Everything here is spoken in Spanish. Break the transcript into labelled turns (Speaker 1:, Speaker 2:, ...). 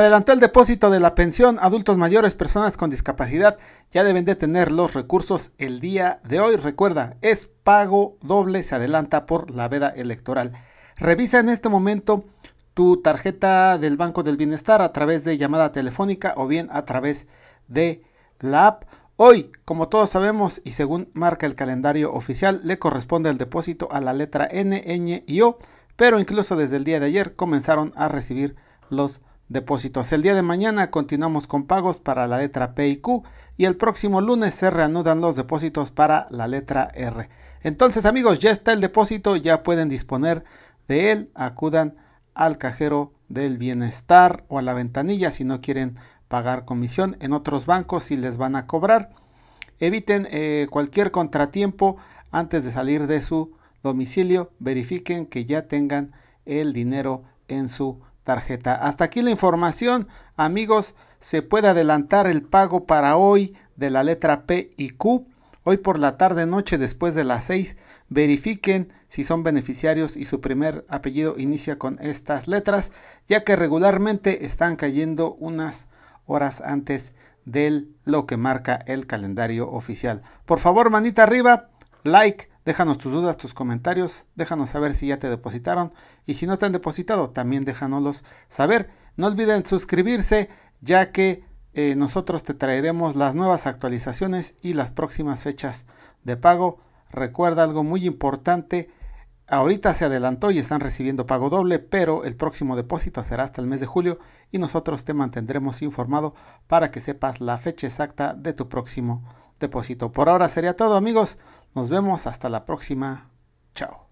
Speaker 1: Adelantó el depósito de la pensión. Adultos mayores, personas con discapacidad ya deben de tener los recursos el día de hoy. Recuerda, es pago doble, se adelanta por la veda electoral. Revisa en este momento tu tarjeta del Banco del Bienestar a través de llamada telefónica o bien a través de la app. Hoy, como todos sabemos y según marca el calendario oficial, le corresponde el depósito a la letra N, N y O, pero incluso desde el día de ayer comenzaron a recibir los depósitos. El día de mañana continuamos con pagos para la letra P y Q y el próximo lunes se reanudan los depósitos para la letra R. Entonces amigos, ya está el depósito, ya pueden disponer de él. Acudan al cajero del bienestar o a la ventanilla si no quieren pagar comisión. En otros bancos si les van a cobrar. Eviten eh, cualquier contratiempo antes de salir de su domicilio. Verifiquen que ya tengan el dinero en su tarjeta. Hasta aquí la información, amigos. Se puede adelantar el pago para hoy de la letra P y Q. Hoy por la tarde noche después de las 6 verifiquen si son beneficiarios y su primer apellido inicia con estas letras, ya que regularmente están cayendo unas horas antes de lo que marca el calendario oficial. Por favor, manita arriba, like, Déjanos tus dudas, tus comentarios, déjanos saber si ya te depositaron y si no te han depositado, también déjanoslos saber. No olviden suscribirse ya que eh, nosotros te traeremos las nuevas actualizaciones y las próximas fechas de pago. Recuerda algo muy importante, ahorita se adelantó y están recibiendo pago doble, pero el próximo depósito será hasta el mes de julio y nosotros te mantendremos informado para que sepas la fecha exacta de tu próximo depósito. Por ahora sería todo amigos. Nos vemos hasta la próxima. Chao.